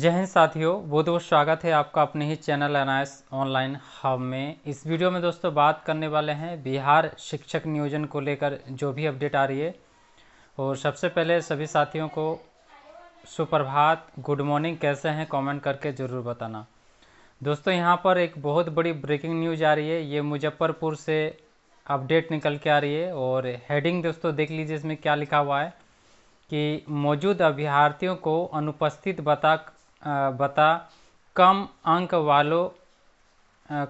जय हिंद साथियों बहुत बहुत स्वागत है आपका अपने ही चैनल अनायस ऑनलाइन हब में इस वीडियो में दोस्तों बात करने वाले हैं बिहार शिक्षक नियोजन को लेकर जो भी अपडेट आ रही है और सबसे पहले सभी साथियों को सुप्रभात गुड मॉर्निंग कैसे हैं कमेंट करके ज़रूर बताना दोस्तों यहाँ पर एक बहुत बड़ी ब्रेकिंग न्यूज आ रही है ये मुजफ्फरपुर से अपडेट निकल के आ रही है और हेडिंग दोस्तों देख लीजिए इसमें क्या लिखा हुआ है कि मौजूद अभ्यार्थियों को अनुपस्थित बता बता कम अंक वालों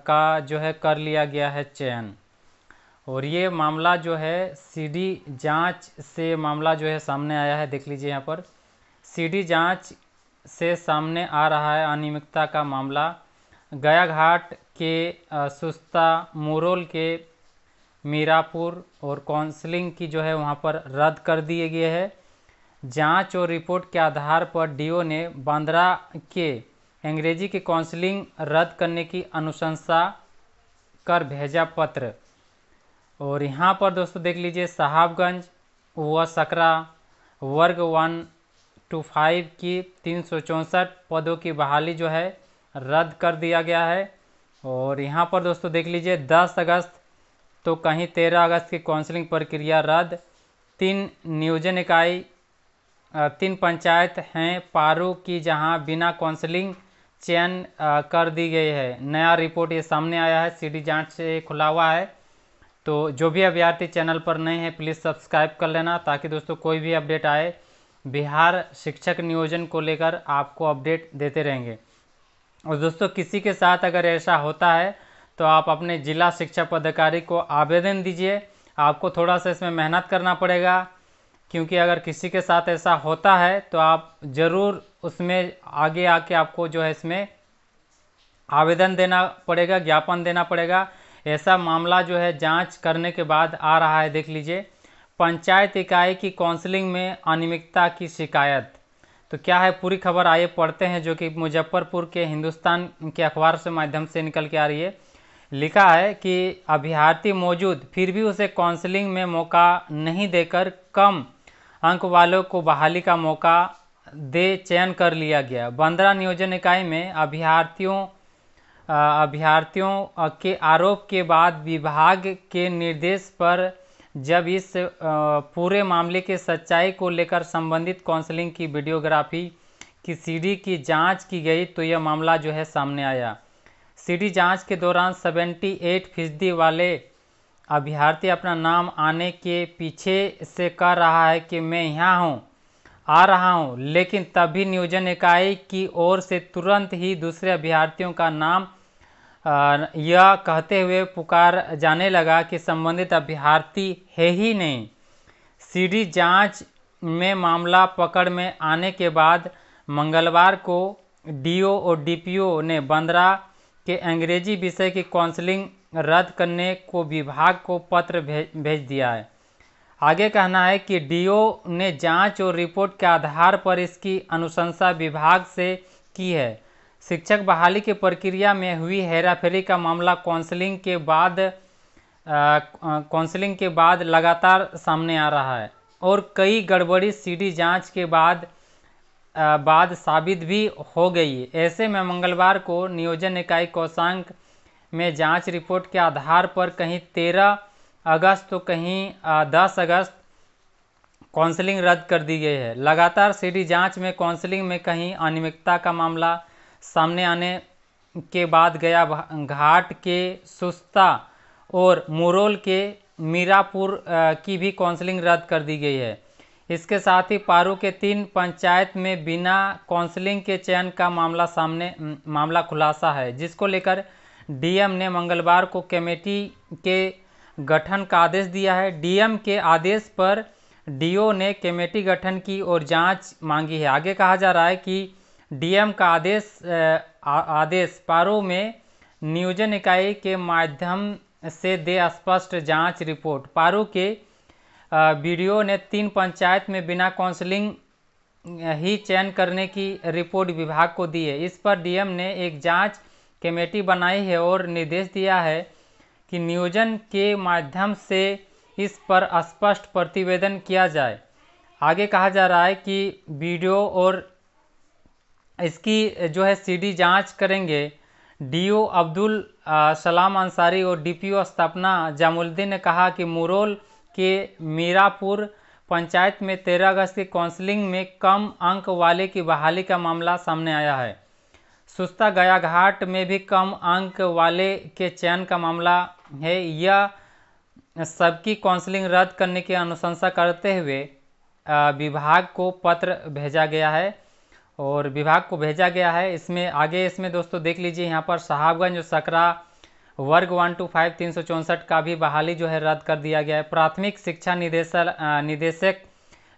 का जो है कर लिया गया है चयन और ये मामला जो है सीडी जांच से मामला जो है सामने आया है देख लीजिए यहाँ पर सीडी जांच से सामने आ रहा है अनियमितता का मामला गया घाट के सुस्ता मुरोल के मीरापुर और काउंसलिंग की जो है वहाँ पर रद्द कर दिए गए है जांच और रिपोर्ट के आधार पर डीओ ने बांद्रा के अंग्रेजी की काउंसलिंग रद्द करने की अनुशंसा कर भेजा पत्र और यहाँ पर दोस्तों देख लीजिए साहबगंज व सकरा वर्ग वन टू फाइव की तीन सौ चौंसठ पदों की बहाली जो है रद्द कर दिया गया है और यहाँ पर दोस्तों देख लीजिए दस अगस्त तो कहीं तेरह अगस्त की काउंसलिंग प्रक्रिया रद्द तीन नियोजन इकाई तीन पंचायत हैं पारू की जहां बिना काउंसलिंग चयन कर दी गई है नया रिपोर्ट ये सामने आया है सीडी जांच से खुला हुआ है तो जो भी अभ्यर्थी चैनल पर नए हैं प्लीज़ सब्सक्राइब कर लेना ताकि दोस्तों कोई भी अपडेट आए बिहार शिक्षक नियोजन को लेकर आपको अपडेट देते रहेंगे और दोस्तों किसी के साथ अगर ऐसा होता है तो आप अपने ज़िला शिक्षा पदाधिकारी को आवेदन दीजिए आपको थोड़ा सा इसमें मेहनत करना पड़ेगा क्योंकि अगर किसी के साथ ऐसा होता है तो आप ज़रूर उसमें आगे आके आपको जो है इसमें आवेदन देना पड़ेगा ज्ञापन देना पड़ेगा ऐसा मामला जो है जांच करने के बाद आ रहा है देख लीजिए पंचायत इकाई की काउंसलिंग में अनियमितता की शिकायत तो क्या है पूरी खबर आइए पढ़ते हैं जो कि मुजफ्फरपुर के हिंदुस्तान के अखबार से माध्यम से निकल के आ रही है लिखा है कि अभ्यर्थी मौजूद फिर भी उसे काउंसलिंग में मौका नहीं देकर कम अंक वालों को बहाली का मौका दे चयन कर लिया गया बंद्रा नियोजन इकाई में अभ्यार्थियों अभ्यार्थियों के आरोप के बाद विभाग के निर्देश पर जब इस पूरे मामले के सच्चाई को लेकर संबंधित काउंसलिंग की वीडियोग्राफी की सीडी की जांच की गई तो यह मामला जो है सामने आया सीडी जांच के दौरान 78 फीसदी वाले अभ्यर्थी अपना नाम आने के पीछे से कह रहा है कि मैं यहाँ हूँ आ रहा हूँ लेकिन तभी नियोजन इकाई की ओर से तुरंत ही दूसरे अभ्यर्थियों का नाम यह कहते हुए पुकार जाने लगा कि संबंधित अभ्यर्थी है ही नहीं सीडी जांच में मामला पकड़ में आने के बाद मंगलवार को डीओ और डीपीओ ने बंदरा के अंग्रेजी विषय की काउंसलिंग रद्द करने को विभाग को पत्र भेज दिया है आगे कहना है कि डीओ ने जांच और रिपोर्ट के आधार पर इसकी अनुशंसा विभाग से की है शिक्षक बहाली की प्रक्रिया में हुई हेराफेरी का मामला काउंसलिंग के बाद काउंसलिंग के बाद लगातार सामने आ रहा है और कई गड़बड़ी सीडी जांच के बाद आ, बाद साबित भी हो गई ऐसे में मंगलवार को नियोजन इकाई कोषांक में जांच रिपोर्ट के आधार पर कहीं तेरह अगस्त तो कहीं दस अगस्त काउंसलिंग रद्द कर दी गई है लगातार सीडी जांच में काउंसलिंग में कहीं अनियमितता का मामला सामने आने के बाद गया घाट के सुस्ता और मुरोल के मीरापुर की भी काउंसलिंग रद्द कर दी गई है इसके साथ ही पारू के तीन पंचायत में बिना काउंसलिंग के चयन का मामला सामने मामला खुलासा है जिसको लेकर डीएम ने मंगलवार को कमेटी के गठन का आदेश दिया है डीएम के आदेश पर डीओ ने कमेटी गठन की और जांच मांगी है आगे कहा जा रहा है कि डीएम का आदेश आ, आदेश पारो में नियोजन इकाई के माध्यम से दे स्पष्ट जांच रिपोर्ट पारो के वीडियो ने तीन पंचायत में बिना काउंसलिंग ही चयन करने की रिपोर्ट विभाग को दी है इस पर डीएम ने एक जांच कमेटी बनाई है और निर्देश दिया है कि नियोजन के माध्यम से इस पर स्पष्ट प्रतिवेदन किया जाए आगे कहा जा रहा है कि वीडियो और इसकी जो है सीडी जांच करेंगे डीओ अब्दुल सलाम अंसारी और डीपीओ स्थापना जामुलद्दीन ने कहा कि मुरोल के मीरापुर पंचायत में तेरह अगस्त की काउंसलिंग में कम अंक वाले की बहाली का मामला सामने आया है सुस्ता गया घाट में भी कम अंक वाले के चयन का मामला है यह सबकी काउंसलिंग रद्द करने की अनुशंसा करते हुए विभाग को पत्र भेजा गया है और विभाग को भेजा गया है इसमें आगे इसमें दोस्तों देख लीजिए यहाँ पर साहबगंज सकरा वर्ग वन टू फाइव तीन सौ चौंसठ का भी बहाली जो है रद्द कर दिया गया है प्राथमिक शिक्षा निदेशक निदेशक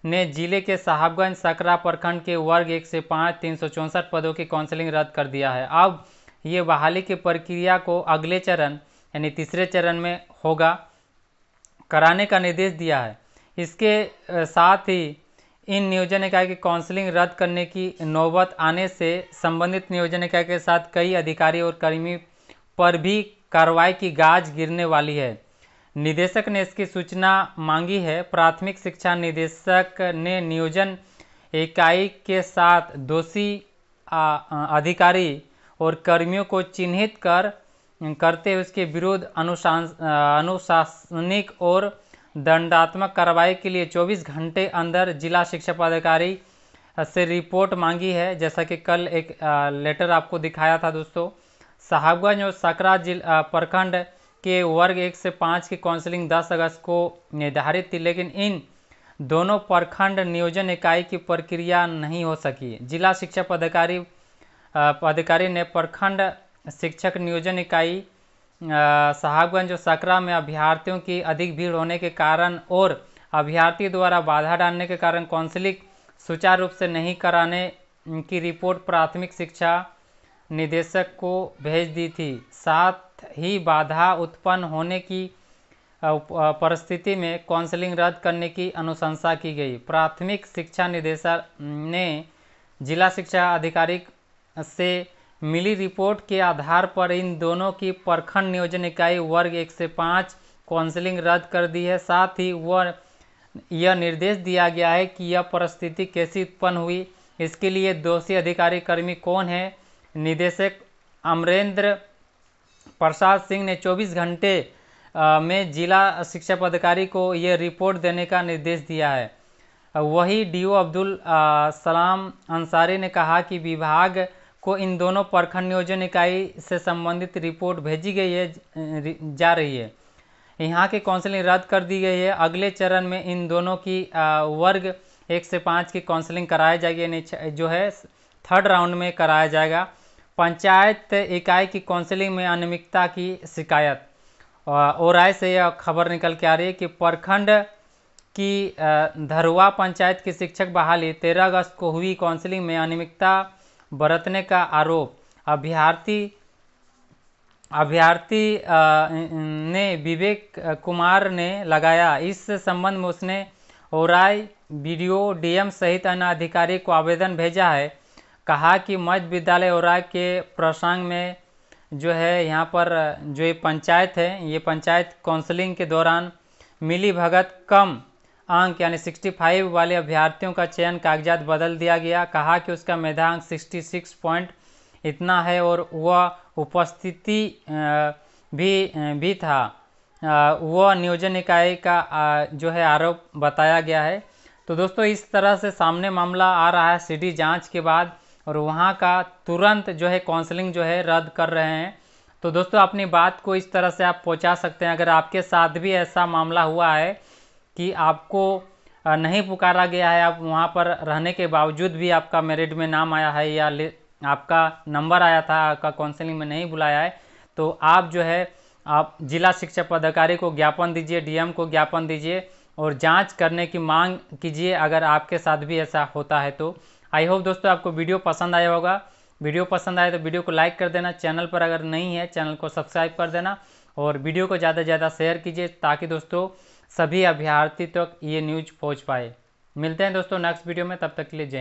ने जिले के साहबगंज सकरा प्रखंड के वर्ग एक से पाँच तीन सौ चौंसठ पदों की काउंसलिंग रद्द कर दिया है अब ये बहाली की प्रक्रिया को अगले चरण यानी तीसरे चरण में होगा कराने का निर्देश दिया है इसके साथ ही इन नियोजन इकाई की काउंसलिंग रद्द करने की नौबत आने से संबंधित नियोजन इकाई के साथ कई अधिकारी और कर्मी पर भी कार्रवाई की गाज गिरने वाली है निदेशक ने इसकी सूचना मांगी है प्राथमिक शिक्षा निदेशक ने नियोजन इकाई के साथ दोषी अधिकारी और कर्मियों को चिन्हित कर करते हुए उसके विरुद्ध अनुशासनिक और दंडात्मक कार्रवाई के लिए 24 घंटे अंदर जिला शिक्षा पदाधिकारी से रिपोर्ट मांगी है जैसा कि कल एक लेटर आपको दिखाया था दोस्तों साहबगंज और सकरा जिला प्रखंड के वर्ग एक से पाँच की काउंसलिंग 10 अगस्त को निर्धारित थी लेकिन इन दोनों प्रखंड नियोजन इकाई की प्रक्रिया नहीं हो सकी जिला शिक्षा पदाधिकारी पदाधिकारी ने प्रखंड शिक्षक नियोजन इकाई साहबगंज और सकरा में अभ्यर्थियों की अधिक भीड़ होने के कारण और अभ्यर्थी द्वारा बाधा डालने के कारण काउंसलिंग सुचारू रूप से नहीं कराने की रिपोर्ट प्राथमिक शिक्षा निदेशक को भेज दी थी साथ ही बाधा उत्पन्न होने की परिस्थिति में काउंसलिंग रद्द करने की अनुशंसा की गई प्राथमिक शिक्षा निदेशक ने जिला शिक्षा अधिकारी से मिली रिपोर्ट के आधार पर इन दोनों की प्रखंड नियोजन इकाई वर्ग एक से पाँच काउंसलिंग रद्द कर दी है साथ ही वह यह निर्देश दिया गया है कि यह परिस्थिति कैसी उत्पन्न हुई इसके लिए दोषी अधिकारी कर्मी कौन है निदेशक अमरेंद्र प्रसाद सिंह ने 24 घंटे में जिला शिक्षा पदाधिकारी को यह रिपोर्ट देने का निर्देश दिया है वही डीओ अब्दुल सलाम अंसारी ने कहा कि विभाग को इन दोनों प्रखंड नियोजन इकाई से संबंधित रिपोर्ट भेजी गई है जा रही है यहाँ की काउंसलिंग रद्द कर दी गई है अगले चरण में इन दोनों की वर्ग एक से पाँच की काउंसलिंग कराई जाएगी यानी जो है थर्ड राउंड में कराया जाएगा पंचायत इकाई की काउंसिलिंग में अनियमितता की शिकायत और राय से यह खबर निकल के आ रही है कि प्रखंड की धरुआ पंचायत की शिक्षक बहाली 13 अगस्त को हुई काउंसलिंग में अनियमितता बरतने का आरोप अभ्यर्थी अभ्यर्थी ने विवेक कुमार ने लगाया इस संबंध में उसने ओराय वीडियो डीएम सहित अन्य अधिकारी को आवेदन भेजा है कहा कि मध्य विद्यालय और के प्रसंग में जो है यहाँ पर जो ये पंचायत है ये पंचायत काउंसलिंग के दौरान मिली भगत कम अंक यानी 65 वाले अभ्यर्थियों का चयन कागजात बदल दिया गया कहा कि उसका मेधा अंक 66 पॉइंट इतना है और वह उपस्थिति भी भी था वह नियोजन इकाई का जो है आरोप बताया गया है तो दोस्तों इस तरह से सामने मामला आ रहा है सीडी जांच के बाद और वहाँ का तुरंत जो है काउंसलिंग जो है रद्द कर रहे हैं तो दोस्तों अपनी बात को इस तरह से आप पहुँचा सकते हैं अगर आपके साथ भी ऐसा मामला हुआ है कि आपको नहीं पुकारा गया है आप वहाँ पर रहने के बावजूद भी आपका मेरिट में नाम आया है या आपका नंबर आया था आपका काउंसलिंग में नहीं बुलाया है तो आप जो है आप जिला शिक्षा पदाधिकारी को ज्ञापन दीजिए डीएम को ज्ञापन दीजिए और जांच करने की मांग कीजिए अगर आपके साथ भी ऐसा होता है तो आई होप दोस्तों आपको वीडियो पसंद आया होगा वीडियो पसंद आए तो वीडियो को लाइक कर देना चैनल पर अगर नहीं है चैनल को सब्सक्राइब कर देना और वीडियो को ज़्यादा से ज़्यादा शेयर कीजिए ताकि दोस्तों सभी अभ्यार्थी तक तो ये न्यूज पहुँच पाए मिलते हैं दोस्तों नेक्स्ट वीडियो में तब तक के लिए जय